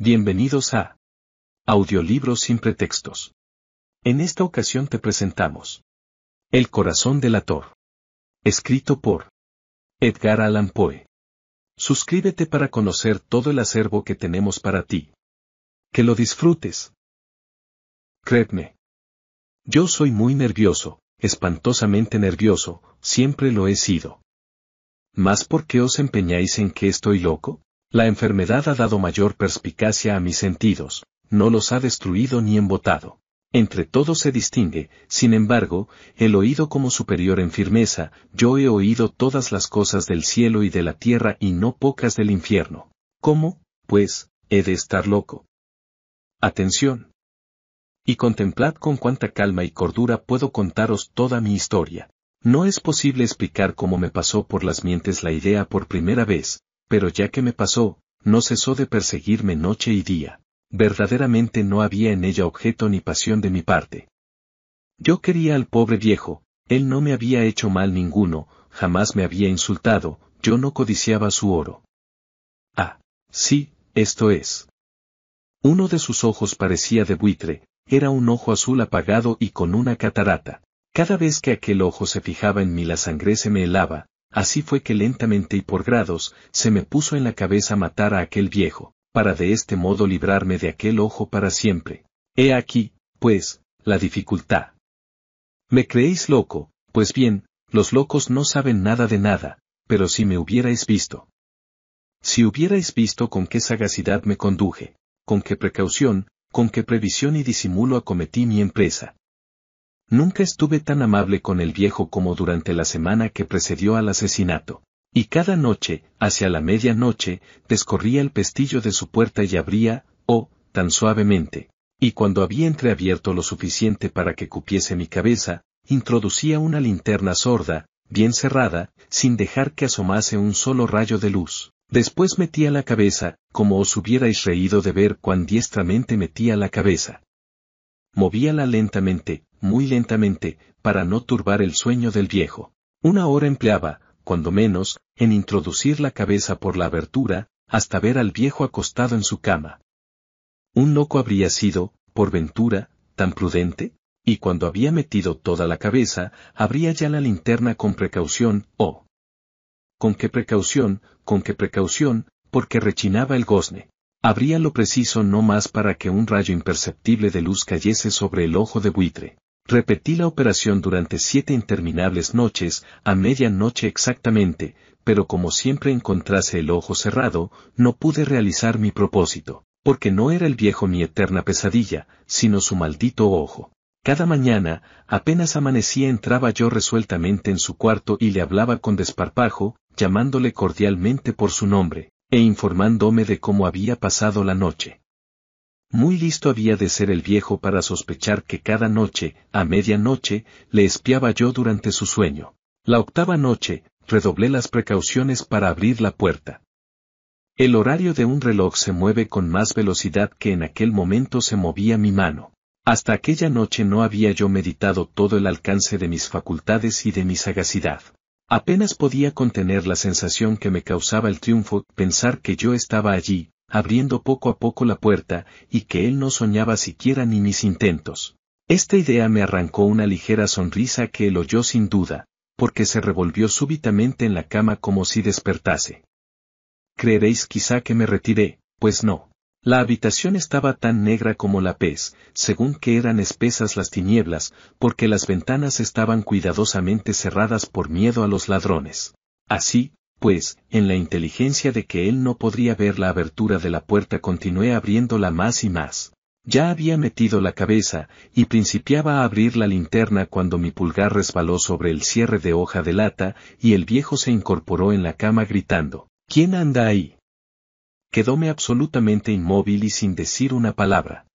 Bienvenidos a Audiolibros sin pretextos. En esta ocasión te presentamos El corazón del ator. Escrito por Edgar Allan Poe. Suscríbete para conocer todo el acervo que tenemos para ti. Que lo disfrutes. Créeme. Yo soy muy nervioso, espantosamente nervioso, siempre lo he sido. ¿Más qué os empeñáis en que estoy loco? La enfermedad ha dado mayor perspicacia a mis sentidos, no los ha destruido ni embotado. Entre todos se distingue, sin embargo, el oído como superior en firmeza, yo he oído todas las cosas del cielo y de la tierra y no pocas del infierno. ¿Cómo, pues, he de estar loco? Atención. Y contemplad con cuánta calma y cordura puedo contaros toda mi historia. No es posible explicar cómo me pasó por las mientes la idea por primera vez, pero ya que me pasó, no cesó de perseguirme noche y día. Verdaderamente no había en ella objeto ni pasión de mi parte. Yo quería al pobre viejo, él no me había hecho mal ninguno, jamás me había insultado, yo no codiciaba su oro. Ah, sí, esto es. Uno de sus ojos parecía de buitre, era un ojo azul apagado y con una catarata. Cada vez que aquel ojo se fijaba en mí la sangre se me helaba, Así fue que lentamente y por grados, se me puso en la cabeza matar a aquel viejo, para de este modo librarme de aquel ojo para siempre. He aquí, pues, la dificultad. Me creéis loco, pues bien, los locos no saben nada de nada, pero si me hubierais visto. Si hubierais visto con qué sagacidad me conduje, con qué precaución, con qué previsión y disimulo acometí mi empresa, Nunca estuve tan amable con el viejo como durante la semana que precedió al asesinato. Y cada noche, hacia la medianoche, descorría el pestillo de su puerta y abría, oh, tan suavemente. Y cuando había entreabierto lo suficiente para que cupiese mi cabeza, introducía una linterna sorda, bien cerrada, sin dejar que asomase un solo rayo de luz. Después metía la cabeza, como os hubierais reído de ver cuán diestramente metía la cabeza. Movíala lentamente, muy lentamente, para no turbar el sueño del viejo. Una hora empleaba, cuando menos, en introducir la cabeza por la abertura, hasta ver al viejo acostado en su cama. Un loco habría sido, por ventura, tan prudente, y cuando había metido toda la cabeza, abría ya la linterna con precaución, oh. Con qué precaución, con qué precaución, porque rechinaba el gozne. Habría lo preciso no más para que un rayo imperceptible de luz cayese sobre el ojo de buitre. Repetí la operación durante siete interminables noches, a medianoche exactamente, pero como siempre encontrase el ojo cerrado, no pude realizar mi propósito, porque no era el viejo mi eterna pesadilla, sino su maldito ojo. Cada mañana, apenas amanecía entraba yo resueltamente en su cuarto y le hablaba con desparpajo, llamándole cordialmente por su nombre, e informándome de cómo había pasado la noche. Muy listo había de ser el viejo para sospechar que cada noche, a medianoche, le espiaba yo durante su sueño. La octava noche, redoblé las precauciones para abrir la puerta. El horario de un reloj se mueve con más velocidad que en aquel momento se movía mi mano. Hasta aquella noche no había yo meditado todo el alcance de mis facultades y de mi sagacidad. Apenas podía contener la sensación que me causaba el triunfo pensar que yo estaba allí, abriendo poco a poco la puerta, y que él no soñaba siquiera ni mis intentos. Esta idea me arrancó una ligera sonrisa que él oyó sin duda, porque se revolvió súbitamente en la cama como si despertase. Creeréis quizá que me retiré, pues no. La habitación estaba tan negra como la pez, según que eran espesas las tinieblas, porque las ventanas estaban cuidadosamente cerradas por miedo a los ladrones. Así, pues, en la inteligencia de que él no podría ver la abertura de la puerta continué abriéndola más y más. Ya había metido la cabeza, y principiaba a abrir la linterna cuando mi pulgar resbaló sobre el cierre de hoja de lata, y el viejo se incorporó en la cama gritando, ¿Quién anda ahí? Quedóme absolutamente inmóvil y sin decir una palabra.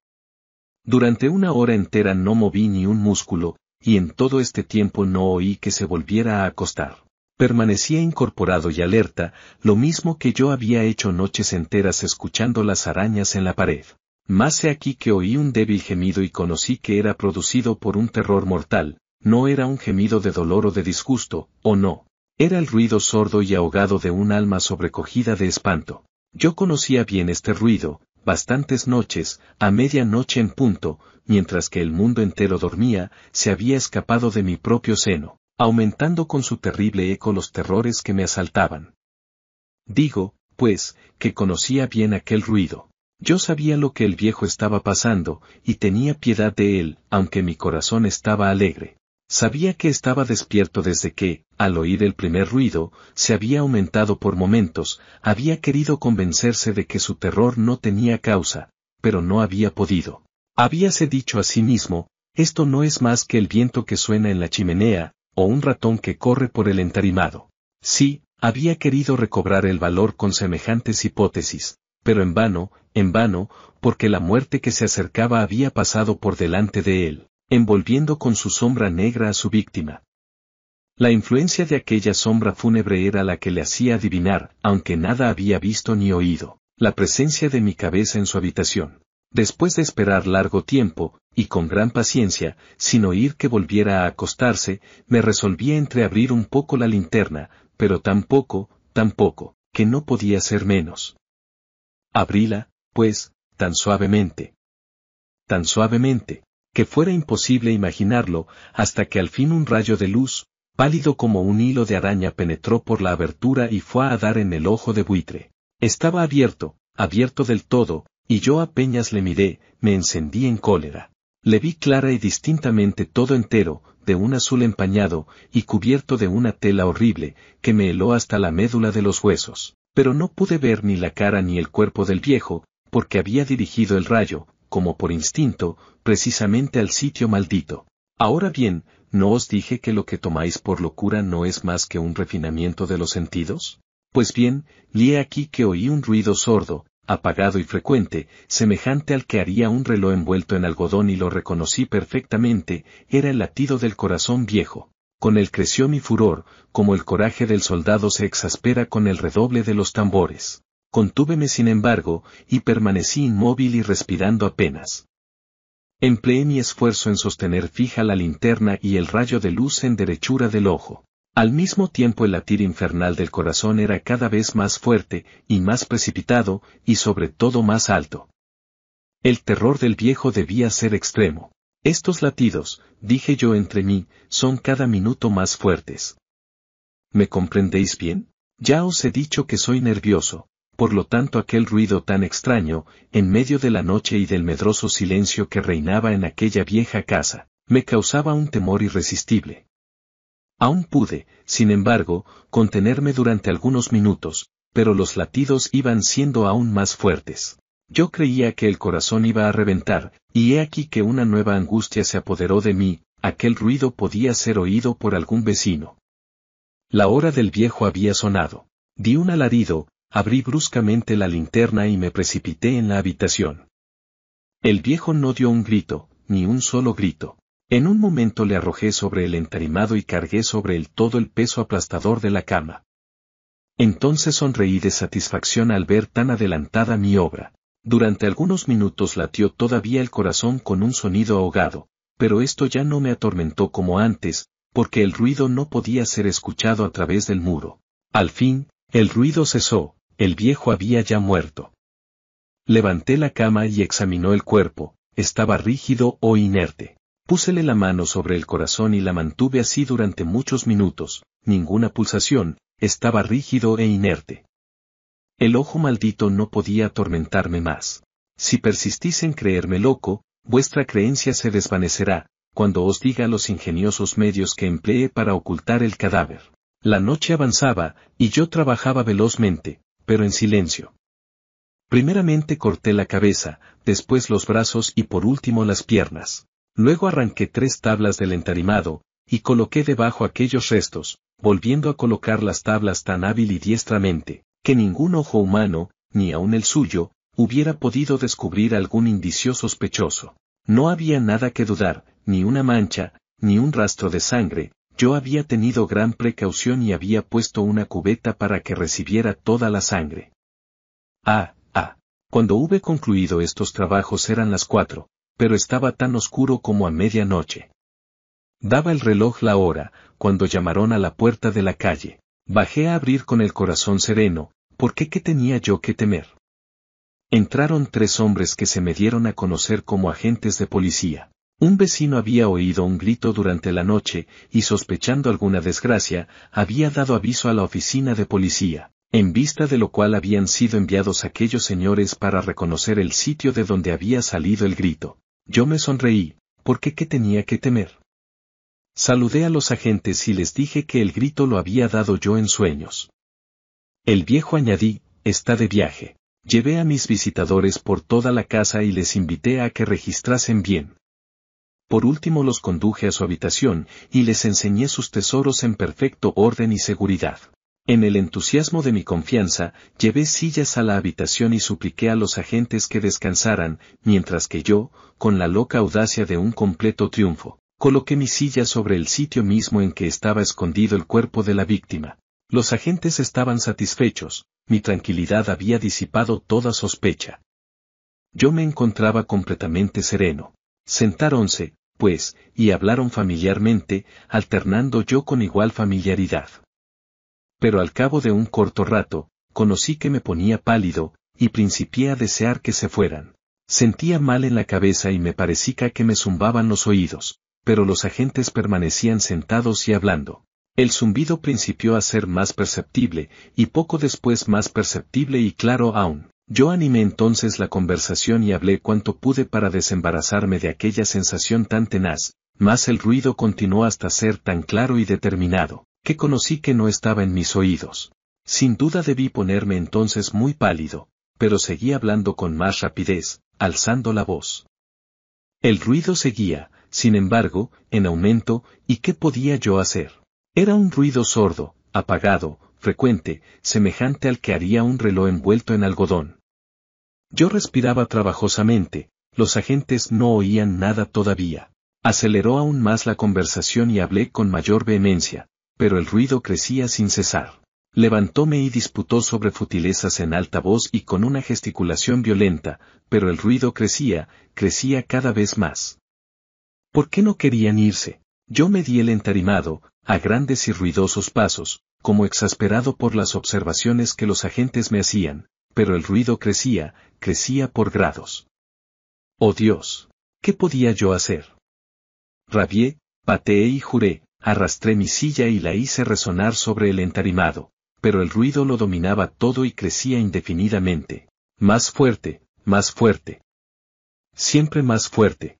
Durante una hora entera no moví ni un músculo, y en todo este tiempo no oí que se volviera a acostar permanecía incorporado y alerta, lo mismo que yo había hecho noches enteras escuchando las arañas en la pared. Más he aquí que oí un débil gemido y conocí que era producido por un terror mortal, no era un gemido de dolor o de disgusto, o no. Era el ruido sordo y ahogado de un alma sobrecogida de espanto. Yo conocía bien este ruido, bastantes noches, a media noche en punto, mientras que el mundo entero dormía, se había escapado de mi propio seno aumentando con su terrible eco los terrores que me asaltaban. Digo, pues, que conocía bien aquel ruido. Yo sabía lo que el viejo estaba pasando, y tenía piedad de él, aunque mi corazón estaba alegre. Sabía que estaba despierto desde que, al oír el primer ruido, se había aumentado por momentos, había querido convencerse de que su terror no tenía causa, pero no había podido. Habíase dicho a sí mismo, esto no es más que el viento que suena en la chimenea, o un ratón que corre por el entarimado. Sí, había querido recobrar el valor con semejantes hipótesis, pero en vano, en vano, porque la muerte que se acercaba había pasado por delante de él, envolviendo con su sombra negra a su víctima. La influencia de aquella sombra fúnebre era la que le hacía adivinar, aunque nada había visto ni oído, la presencia de mi cabeza en su habitación. Después de esperar largo tiempo, y con gran paciencia, sin oír que volviera a acostarse, me resolví entre abrir un poco la linterna, pero tan poco, tan poco, que no podía ser menos. Abríla, pues, tan suavemente. Tan suavemente, que fuera imposible imaginarlo, hasta que al fin un rayo de luz, pálido como un hilo de araña, penetró por la abertura y fue a dar en el ojo de buitre. Estaba abierto, abierto del todo, y yo apenas le miré, me encendí en cólera. Le vi clara y distintamente todo entero, de un azul empañado, y cubierto de una tela horrible, que me heló hasta la médula de los huesos. Pero no pude ver ni la cara ni el cuerpo del viejo, porque había dirigido el rayo, como por instinto, precisamente al sitio maldito. Ahora bien, ¿no os dije que lo que tomáis por locura no es más que un refinamiento de los sentidos? Pues bien, lié aquí que oí un ruido sordo, apagado y frecuente, semejante al que haría un reloj envuelto en algodón y lo reconocí perfectamente, era el latido del corazón viejo. Con él creció mi furor, como el coraje del soldado se exaspera con el redoble de los tambores. Contúveme sin embargo, y permanecí inmóvil y respirando apenas. Empleé mi esfuerzo en sostener fija la linterna y el rayo de luz en derechura del ojo. Al mismo tiempo el latir infernal del corazón era cada vez más fuerte, y más precipitado, y sobre todo más alto. El terror del viejo debía ser extremo. Estos latidos, dije yo entre mí, son cada minuto más fuertes. ¿Me comprendéis bien? Ya os he dicho que soy nervioso, por lo tanto aquel ruido tan extraño, en medio de la noche y del medroso silencio que reinaba en aquella vieja casa, me causaba un temor irresistible. Aún pude, sin embargo, contenerme durante algunos minutos, pero los latidos iban siendo aún más fuertes. Yo creía que el corazón iba a reventar, y he aquí que una nueva angustia se apoderó de mí, aquel ruido podía ser oído por algún vecino. La hora del viejo había sonado. Di un alarido, abrí bruscamente la linterna y me precipité en la habitación. El viejo no dio un grito, ni un solo grito. En un momento le arrojé sobre el entarimado y cargué sobre él todo el peso aplastador de la cama. Entonces sonreí de satisfacción al ver tan adelantada mi obra. Durante algunos minutos latió todavía el corazón con un sonido ahogado, pero esto ya no me atormentó como antes, porque el ruido no podía ser escuchado a través del muro. Al fin, el ruido cesó, el viejo había ya muerto. Levanté la cama y examinó el cuerpo, estaba rígido o inerte. Púsele la mano sobre el corazón y la mantuve así durante muchos minutos, ninguna pulsación, estaba rígido e inerte. El ojo maldito no podía atormentarme más. Si persistís en creerme loco, vuestra creencia se desvanecerá, cuando os diga los ingeniosos medios que empleé para ocultar el cadáver. La noche avanzaba, y yo trabajaba velozmente, pero en silencio. Primeramente corté la cabeza, después los brazos y por último las piernas. Luego arranqué tres tablas del entarimado, y coloqué debajo aquellos restos, volviendo a colocar las tablas tan hábil y diestramente, que ningún ojo humano, ni aun el suyo, hubiera podido descubrir algún indicio sospechoso. No había nada que dudar, ni una mancha, ni un rastro de sangre, yo había tenido gran precaución y había puesto una cubeta para que recibiera toda la sangre. Ah, ah. Cuando hube concluido estos trabajos eran las cuatro, pero estaba tan oscuro como a medianoche. Daba el reloj la hora, cuando llamaron a la puerta de la calle. Bajé a abrir con el corazón sereno, porque qué tenía yo que temer. Entraron tres hombres que se me dieron a conocer como agentes de policía. Un vecino había oído un grito durante la noche, y sospechando alguna desgracia, había dado aviso a la oficina de policía, en vista de lo cual habían sido enviados aquellos señores para reconocer el sitio de donde había salido el grito. Yo me sonreí, porque ¿qué tenía que temer? Saludé a los agentes y les dije que el grito lo había dado yo en sueños. El viejo añadí, está de viaje. Llevé a mis visitadores por toda la casa y les invité a que registrasen bien. Por último los conduje a su habitación y les enseñé sus tesoros en perfecto orden y seguridad. En el entusiasmo de mi confianza, llevé sillas a la habitación y supliqué a los agentes que descansaran, mientras que yo, con la loca audacia de un completo triunfo, coloqué mi silla sobre el sitio mismo en que estaba escondido el cuerpo de la víctima. Los agentes estaban satisfechos, mi tranquilidad había disipado toda sospecha. Yo me encontraba completamente sereno. Sentáronse, pues, y hablaron familiarmente, alternando yo con igual familiaridad pero al cabo de un corto rato, conocí que me ponía pálido, y principié a desear que se fueran. Sentía mal en la cabeza y me parecía que me zumbaban los oídos, pero los agentes permanecían sentados y hablando. El zumbido principió a ser más perceptible, y poco después más perceptible y claro aún. Yo animé entonces la conversación y hablé cuanto pude para desembarazarme de aquella sensación tan tenaz, mas el ruido continuó hasta ser tan claro y determinado, que conocí que no estaba en mis oídos. Sin duda debí ponerme entonces muy pálido, pero seguí hablando con más rapidez, alzando la voz. El ruido seguía, sin embargo, en aumento, y ¿qué podía yo hacer? Era un ruido sordo, apagado, frecuente, semejante al que haría un reloj envuelto en algodón. Yo respiraba trabajosamente, los agentes no oían nada todavía. Aceleró aún más la conversación y hablé con mayor vehemencia pero el ruido crecía sin cesar. Levantóme y disputó sobre futilezas en alta voz y con una gesticulación violenta, pero el ruido crecía, crecía cada vez más. ¿Por qué no querían irse? Yo me di el entarimado, a grandes y ruidosos pasos, como exasperado por las observaciones que los agentes me hacían, pero el ruido crecía, crecía por grados. Oh Dios, ¿qué podía yo hacer? Rabié, pateé y juré, arrastré mi silla y la hice resonar sobre el entarimado, pero el ruido lo dominaba todo y crecía indefinidamente. Más fuerte, más fuerte. Siempre más fuerte.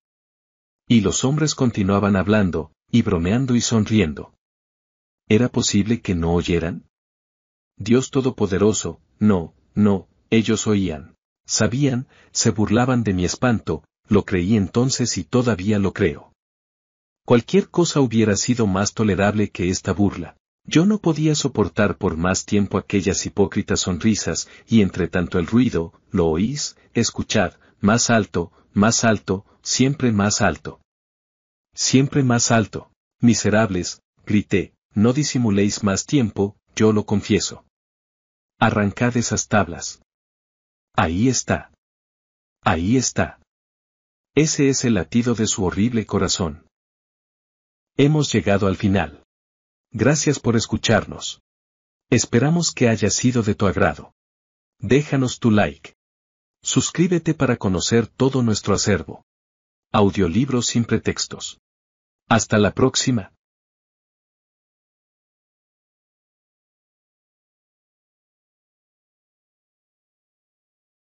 Y los hombres continuaban hablando, y bromeando y sonriendo. ¿Era posible que no oyeran? Dios Todopoderoso, no, no, ellos oían. Sabían, se burlaban de mi espanto, lo creí entonces y todavía lo creo. Cualquier cosa hubiera sido más tolerable que esta burla. Yo no podía soportar por más tiempo aquellas hipócritas sonrisas, y entre tanto el ruido, lo oís, escuchad, más alto, más alto, siempre más alto. Siempre más alto. Miserables, grité, no disimuléis más tiempo, yo lo confieso. Arrancad esas tablas. Ahí está. Ahí está. Ese es el latido de su horrible corazón. Hemos llegado al final. Gracias por escucharnos. Esperamos que haya sido de tu agrado. Déjanos tu like. Suscríbete para conocer todo nuestro acervo. Audiolibros sin pretextos. Hasta la próxima.